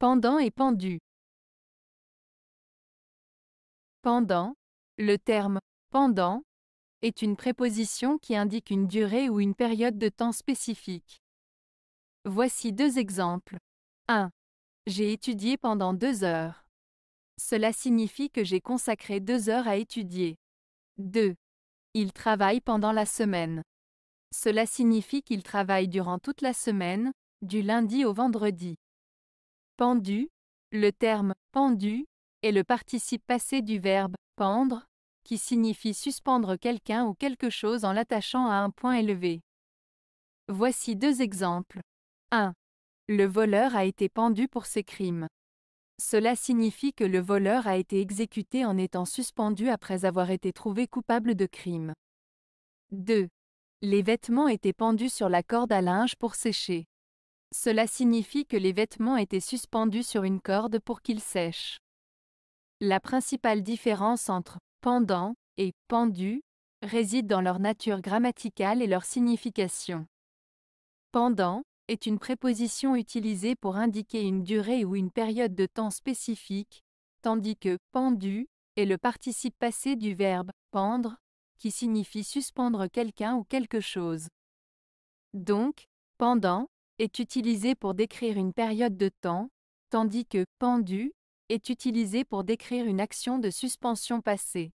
Pendant et pendu. Pendant, le terme pendant est une préposition qui indique une durée ou une période de temps spécifique. Voici deux exemples. 1. J'ai étudié pendant deux heures. Cela signifie que j'ai consacré deux heures à étudier. 2. Il travaille pendant la semaine. Cela signifie qu'il travaille durant toute la semaine, du lundi au vendredi. Pendu. Le terme pendu est le participe passé du verbe pendre, qui signifie suspendre quelqu'un ou quelque chose en l'attachant à un point élevé. Voici deux exemples. 1. Le voleur a été pendu pour ses crimes. Cela signifie que le voleur a été exécuté en étant suspendu après avoir été trouvé coupable de crime. 2. Les vêtements étaient pendus sur la corde à linge pour sécher. Cela signifie que les vêtements étaient suspendus sur une corde pour qu'ils sèchent. La principale différence entre pendant et pendu réside dans leur nature grammaticale et leur signification. Pendant est une préposition utilisée pour indiquer une durée ou une période de temps spécifique, tandis que pendu est le participe passé du verbe pendre, qui signifie suspendre quelqu'un ou quelque chose. Donc, pendant est utilisé pour décrire une période de temps, tandis que pendu est utilisé pour décrire une action de suspension passée.